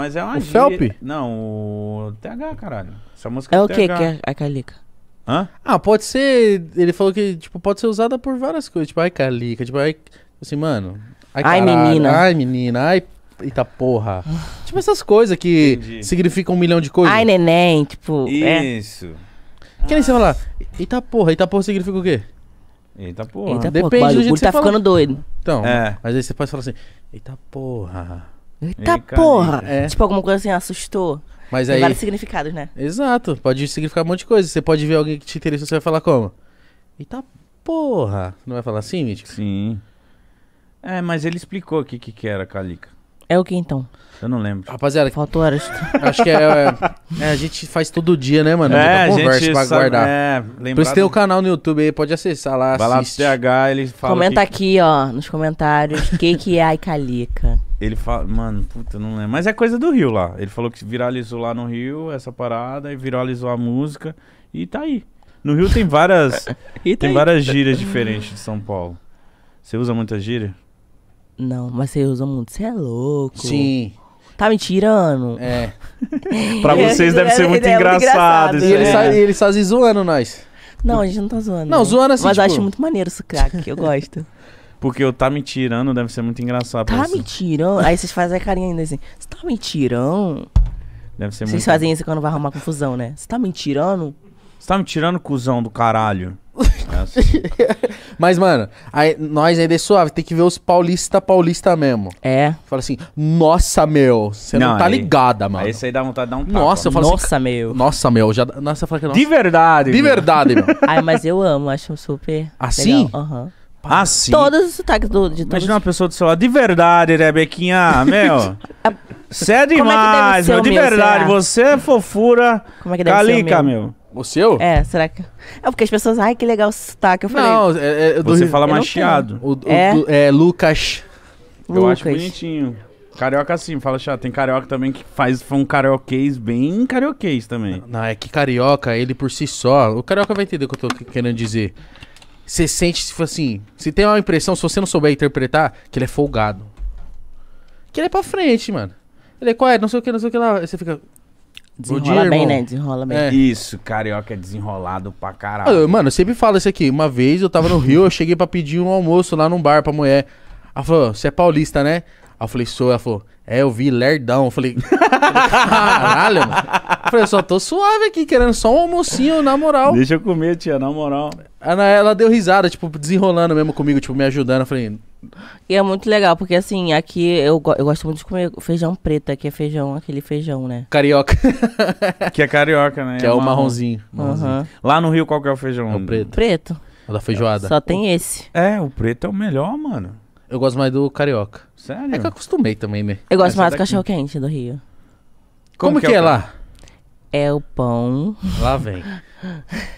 mas é uma O Felp? Não, o TH, caralho. Essa música É, é o que que é a calica? Hã? Ah, pode ser. Ele falou que, tipo, pode ser usada por várias coisas. Tipo, ai, calica. Tipo, ai. Assim, mano. Ai, Ai, menina. Ai, menina. Ai, eita porra. tipo, essas coisas que Entendi. significam um milhão de coisas. Ai, neném, tipo. É. Isso. Que nem você falar. Eita porra. Eita porra significa o quê? Eita porra. Eita, Depende do o jeito que você tá fala. ficando doido. Então. É. Mas aí você pode falar assim. Eita porra. Eita porra! É. Tipo, alguma coisa assim, assustou. Mas Tem aí... vários significados, né? Exato, pode significar um monte de coisa. Você pode ver alguém que te interessa, você vai falar como? Eita porra! Não vai falar assim, Mítico? Sim. É, mas ele explicou o que, que era Calica. É o que então? Eu não lembro. Rapaziada, faltou horas. Acho que é, é, é, A gente faz todo dia, né, mano? É, conversa pra guardar. É, lembrado... Por isso tem o canal no YouTube aí, pode acessar lá. Vai assiste. lá pro TH, ele fala. Comenta que... aqui, ó, nos comentários, o que, que é a Icalica. Ele fala, mano, puta, não lembro. Mas é coisa do Rio lá. Ele falou que viralizou lá no Rio essa parada e viralizou a música e tá aí. No Rio tem várias tá tem, várias gírias diferentes de São Paulo. Você usa muita gíria? Não, mas você usa muito. Você é louco. Sim. Tá me tirando? É. pra é vocês deve ser é muito, é, engraçado, é muito engraçado. E ele, é. ele zoando nós. Não, a gente não tá zoando. Não, né? zoando assim. Mas tipo... eu acho muito maneiro o crack, eu gosto. Porque eu tá me tirando deve ser muito engraçado. Tá me tirando? Aí vocês fazem a carinha ainda assim. Você tá me tirando? Deve ser vocês muito. Vocês fazem isso quando vai arrumar confusão, né? Você tá me tirando? Você tá me tirando, cuzão do caralho. É assim. Mas, mano, aí, nós aí desse é suave, tem que ver os paulista paulista mesmo. É. Fala assim, nossa, meu, você não, não tá aí, ligada, mano. Aí você dá vontade de dar um tapa. Nossa, eu falo assim, nossa, assim, meu. Nossa, meu. Já, nossa, fala que é nossa. De verdade. De verdade, meu. Ai, mas eu amo, acho super. Assim? Aham. Uhum. Ah, sim. Todos os sotaques do, de todos. Imagina uma pessoa do seu lado. De verdade, Rebequinha, meu. Você é, é demais, é meu. De verdade, você é fofura. Como é que deve Calica, ser o meu? meu. O seu? É, será que. É porque as pessoas. Ai, que legal o sotaque. Eu falei. Não, é, é, você fala machiado. O, o, é? O, é Lucas. Lucas. Eu acho bonitinho. Carioca sim, fala chato. Tem carioca também que faz um carioquês bem carioquês também. Não, não, é que carioca, ele por si só. O carioca vai entender o que eu tô querendo dizer. Você sente, tipo assim, se tem uma impressão, se você não souber interpretar, que ele é folgado. Que ele é pra frente, mano. Ele é qual é, não sei o que, não sei o que lá. Você fica. Desenrola dia, bem, irmão. né? Desenrola bem. É. Isso, carioca é desenrolado pra caralho. Ah, mano, eu sempre falo isso aqui. Uma vez eu tava no Rio, eu cheguei pra pedir um almoço lá num bar pra mulher. Ela falou, você é paulista, né? Aí eu falei, sou. Ela falou, é, eu vi lerdão. Eu falei, caralho, mano. Eu falei, eu só tô suave aqui, querendo só um almocinho, na moral. Deixa eu comer, tia, na moral. Ela, ela deu risada, tipo, desenrolando mesmo comigo, tipo, me ajudando. Eu falei. E é muito legal, porque assim, aqui eu, eu gosto muito de comer feijão preto, que é feijão, aquele feijão, né? Carioca. que é carioca, né? Que é, é o marronzinho. marronzinho. Uhum. Lá no Rio, qual que é o feijão? É o preto. Preto. É o da feijoada. Só tem esse. É, o preto é o melhor, mano. Eu gosto mais do carioca. Sério? É que eu acostumei também, né? Eu gosto Essa mais do cachorro quente do Rio. Como, que, é, é lá? É o pão. Lá vem.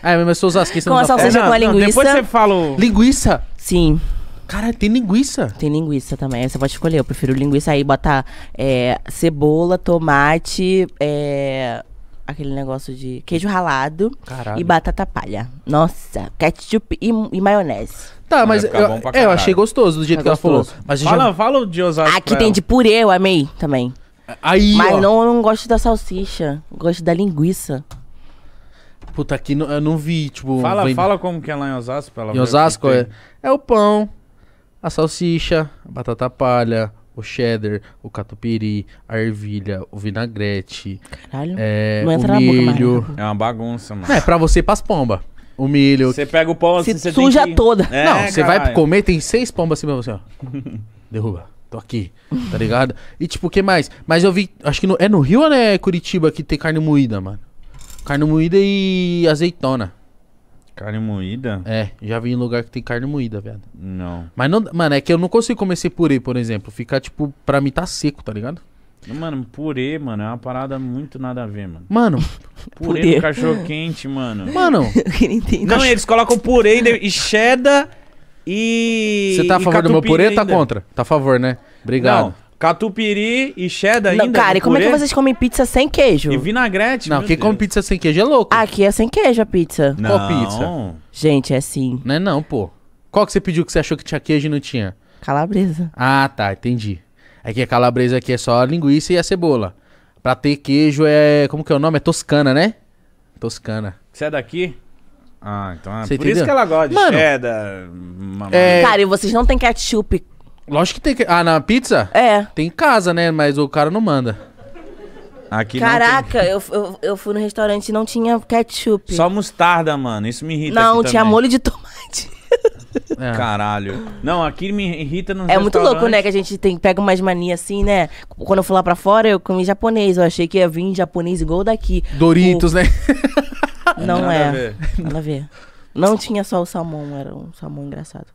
Ah, é mas eu sou osasquista. Com não a dá salsicha- Seja é, com a linguiça. depois você fala Linguiça? Sim, Cara, tem linguiça. tem linguiça também. Você pode escolher. Eu prefiro linguiça aí, botar é, cebola, tomate, é, aquele negócio de queijo ralado Caralho. e batata palha. Nossa, ketchup e, e maionese. Tá, ah, mas eu, é, eu achei gostoso do jeito é que gostoso. ela falou. Mas fala, já... fala de Osasco. Aqui ah, tem ela. de purê, eu amei também. Aí, mas ó. não, eu não gosto da salsicha, gosto da linguiça. Puta, aqui não, eu não vi, tipo... Fala, vem... fala como que é lá em Osasco. ela em Osasco é, é o pão, a salsicha, a batata palha, o cheddar, o catupiry, a ervilha, o vinagrete. Caralho. É, não entra o milho. Boca, né? é uma bagunça, mano. É, pra você e pras pombas. O milho. Você pega o pão assim, você suja que... toda. É, não, você vai comer, tem seis pombas assim pra você, ó. Derruba. Tô aqui, tá ligado? E tipo, o que mais? Mas eu vi, acho que no, é no Rio ou né, Curitiba que tem carne moída, mano? Carne moída e azeitona. Carne moída? É, já vi em lugar que tem carne moída, velho. Não. Mas não, mano, é que eu não consigo comer esse purê, por exemplo. Ficar, tipo, pra mim tá seco, tá ligado? Mano, purê, mano, é uma parada muito nada a ver, mano. Mano, purê, purê. cachorro quente, mano. Mano, não, não, eles colocam purê e cheddar e. Você tá a favor do meu purê ou tá contra? Tá a favor, né? Obrigado. Não, Catupiry e cheddar não, ainda? Cara, e como purê? é que vocês comem pizza sem queijo? E vinagrete? Não, quem Deus. come pizza sem queijo é louco. Aqui é sem queijo a pizza. Não. Qual pizza? Gente, é sim. Não é não, pô. Qual que você pediu que você achou que tinha queijo e não tinha? Calabresa. Ah, tá, entendi. É que a calabresa aqui é só a linguiça e a cebola. Pra ter queijo é... Como que é o nome? É toscana, né? Toscana. Você é daqui? Ah, então é Cê por entendeu? isso que ela gosta de Mano, cheddar. É- mamãe. É... Cara, e vocês não têm ketchup Lógico que tem que. Ah, na pizza? É. Tem em casa, né? Mas o cara não manda. Aqui Caraca, eu, eu, eu fui no restaurante e não tinha ketchup. Só mostarda, mano. Isso me irrita. Não, aqui tinha também. molho de tomate. É. Caralho. Não, aqui me irrita no É muito louco, né? Que a gente tem, pega umas manias assim, né? Quando eu fui lá pra fora, eu comi japonês. Eu achei que ia vir japonês igual daqui. Doritos, o... né? Não nada é. A nada a ver. Não tinha só o salmão, era um salmão engraçado.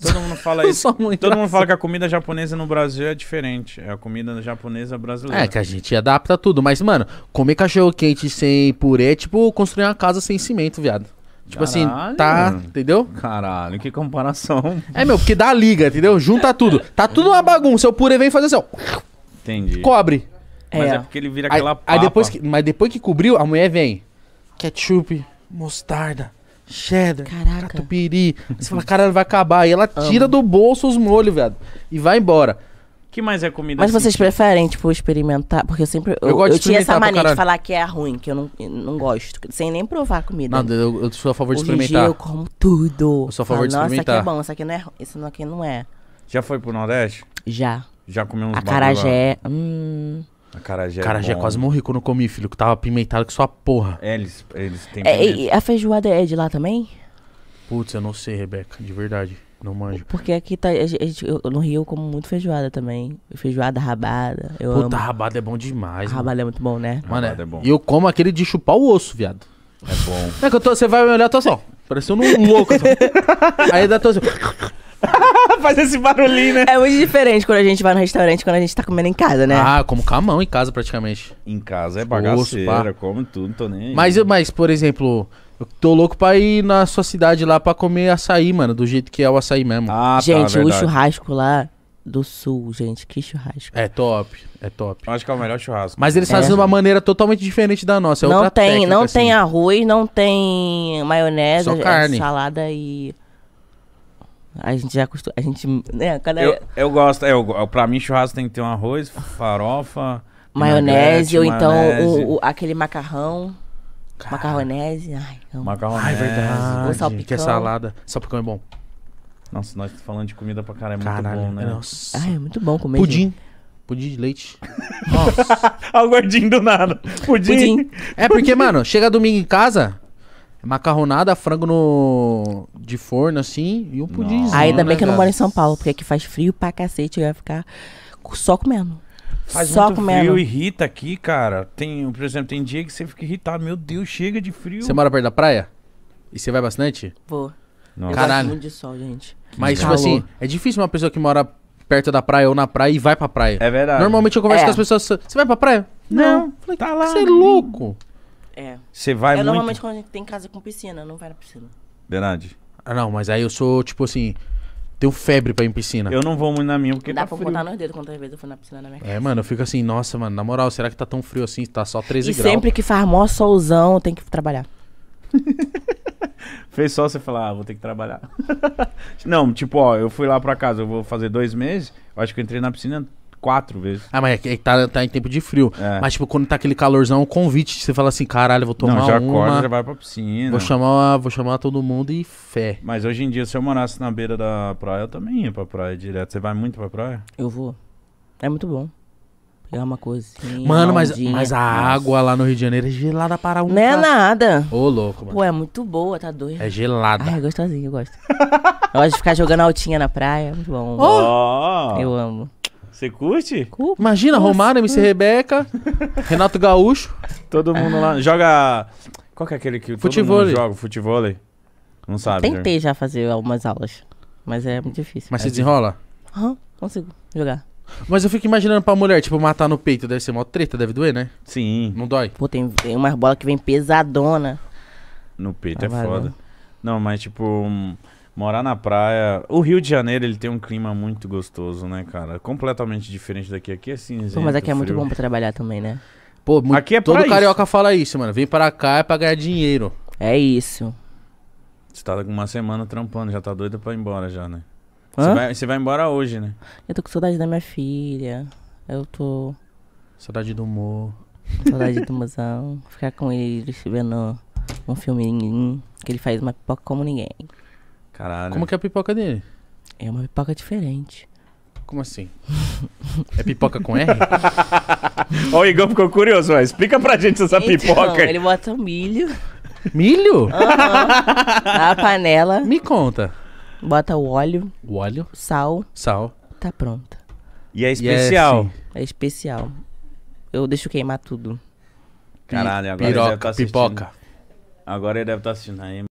Todo mundo fala isso. Todo engraçado. mundo fala assim. que a comida japonesa no Brasil é diferente. É a comida japonesa brasileira. É que a gente adapta tudo. Mas, mano, comer cachorro quente sem purê é tipo construir uma casa sem cimento, viado. Tipo assim, Caralho. assim, tá, hum. entendeu? Caralho, que comparação. É, meu, porque dá liga, entendeu? Junta tudo. Tá tudo uma bagunça. O purê vem fazer assim, ó. Entendi. Cobre. Mas é. é, porque ele vira aí, aquela papa. Aí depois que, mas depois que cobriu, a mulher vem. Ketchup, mostarda, cheddar, Caraca. catupiry. Você fala, caralho, vai acabar. E ela tira Amo. do bolso os molhos, velho. E vai embora. que mais é comida Mas assim, vocês tipo? preferem, tipo, experimentar? Porque eu sempre. Eu, Eu gosto eu tinha essa mania de falar que é ruim, que eu não, não gosto, sem nem provar a comida. Não, eu, eu sou a favor de Hoje experimentar. eu como tudo. Eu sou a favor de Nossa, experimentar." isso aqui é bom, isso aqui não é Isso aqui não é. Já foi pro Nordeste? Já. Já comeu uns bagulho lá? Acarajé. Hum. Acarajé, Acarajé é quase morri quando eu comi, filho, que tava apimentado que sua porra. É, eles, eles têm. É, e a feijoada é de lá também? Putz, eu não sei, Rebeca, de verdade. Não manjo. Porque aqui tá. A gente, eu, no Rio eu como muito feijoada também. Feijoada, rabada. Eu Puta, amo. rabada é bom demais. Mano. rabada é muito bom, né? Mano, é, é bom. E eu como aquele de chupar o osso, viado. É bom. É que eu tô, você vai me olhar, eu tô assim, ó. Parecendo um louco. Assim. Aí dá tô assim. Faz esse barulhinho, né? É muito diferente quando a gente vai no restaurante, quando a gente tá comendo em casa, né? Ah, como camão em casa praticamente. Em casa é bagaceira, como tudo, não tô nem Mas, mas, por exemplo, eu tô louco pra ir na sua cidade lá pra comer açaí, mano, do jeito que é o açaí mesmo. Ah, tá, gente, o churrasco lá do sul, gente, que churrasco. É top, é top. Eu Acho que é o melhor churrasco. Mas eles é. fazem de uma maneira totalmente diferente da nossa. É não outra tem, técnica, não assim. tem arroz, não tem maionese, Só é salada e a gente já acostuma. A gente. Né, cada... eu, eu gosto. Eu, pra mim, churrasco tem que ter um arroz, farofa. Maionese, ou então O, o, aquele macarrão. Cara. Macarronese. Ai, amo. Macarronese. Ai, verdade. salpicão. Que é salada. Salpicão é bom. Nossa, nós tá falando de comida pra cara é Caralho, muito bom, né? É nossa. Ai, é muito bom comer. Pudim. Gente. Pudim de leite. Nossa. o gordinho do nada. Pudim. Pudim. É porque, mano, chega domingo em casa, Macarronada, frango no. de forno, assim, e um pudim. Ainda né, bem que eu não moro em São Paulo, porque aqui faz frio pra cacete, eu ia ficar só comendo. Faz só muito comendo. frio, irrita aqui, cara. Tem, por exemplo, tem dia que você fica irritado. Meu Deus, chega de frio. Você mora perto da praia? E você vai bastante? Vou. Caralho. de sol, gente. Mas, tipo assim, é difícil uma pessoa que mora perto da praia ou na praia e vai pra praia. É verdade. Normalmente eu converso é. com as pessoas, você vai pra praia? Não. não. Falei, tá lá. Você é louco. É. Você vai é muito? normalmente quando a gente tem casa com piscina, não vai na piscina. Verdade. Ah, não, mas aí eu sou, tipo assim, tenho febre pra ir em piscina. Eu não vou muito na minha porque Dá tá pra frio. contar nos dedos quantas vezes eu fui na piscina na minha é, casa. É, mano, eu fico assim, nossa, mano, na moral, será que tá tão frio assim? Tá só 13 e graus. sempre que faz mó solzão, tem que trabalhar. Fez só você falar, ah, vou ter que trabalhar. não, tipo, ó, eu fui lá pra casa, eu vou fazer dois meses, eu acho que eu entrei na piscina quatro vezes. Ah, mas é, é tá, tá em tempo de frio. É. Mas, tipo, quando tá aquele calorzão, o convite, você fala assim, caralho, vou tomar Não, já uma... acorda, já vai pra piscina. Vou chamar, vou chamar todo mundo e fé. Mas hoje em dia, se eu morasse na beira da praia, eu também ia pra praia direto. Você vai muito pra praia? Eu vou. É muito bom. É uma coisinha mano, mas, mas a água lá no Rio de Janeiro é gelada para um. Não é nada. Ô, louco, mano. Pô, é muito boa, tá doido. É gelada. Ai, é gostosinho, eu gosto. eu gosto de ficar jogando altinha na praia. É muito bom. Oh. Eu amo. Você curte? Cu- Imagina, Nossa. Romário, MC Rebeca, Renato Gaúcho. Todo mundo lá. Joga. Qual que é aquele que todo Futevôlei. joga? Futevôlei? Não sabe. Tentei já fazer algumas aulas, mas é muito difícil. Mas você é desenrola? Aham, consigo jogar. Mas eu fico imaginando pra mulher, tipo, matar no peito deve ser mó treta, deve doer, né? Sim. Não dói. Pô, tem, tem umas bolas que vem pesadona. No peito tá é foda. Não, mas tipo. Morar na praia. O Rio de Janeiro, ele tem um clima muito gostoso, né, cara? Completamente diferente daqui. Aqui é cinzento. Pô, mas aqui é muito bom pra trabalhar também, né? Pô, muito, aqui é todo isso. carioca fala isso, mano. Vem para cá é pra ganhar dinheiro. É isso. Você tá com uma semana trampando, já tá doido pra ir embora já, né? Você vai, você vai, embora hoje, né? Eu tô com saudade da minha filha. Eu tô. Saudade do humor. Saudade do mozão. Ficar com ele, vendo um filminho. Que ele faz uma pipoca como ninguém. Caralho. Como que é a pipoca dele? É uma pipoca diferente. Como assim? É pipoca com R? Ó, o Igor ficou curioso, mas explica pra gente essa Então, pipoca. aí. ele bota milho Milho? na panela, Me conta. bota o óleo, O óleo, sal, sal. tá pronta. E é especial. É, assim. é, especial. Eu deixo queimar tudo. Caralho, agora ele deve estar tá assistindo. pipoca. Agora ele deve estar tá assistindo aí.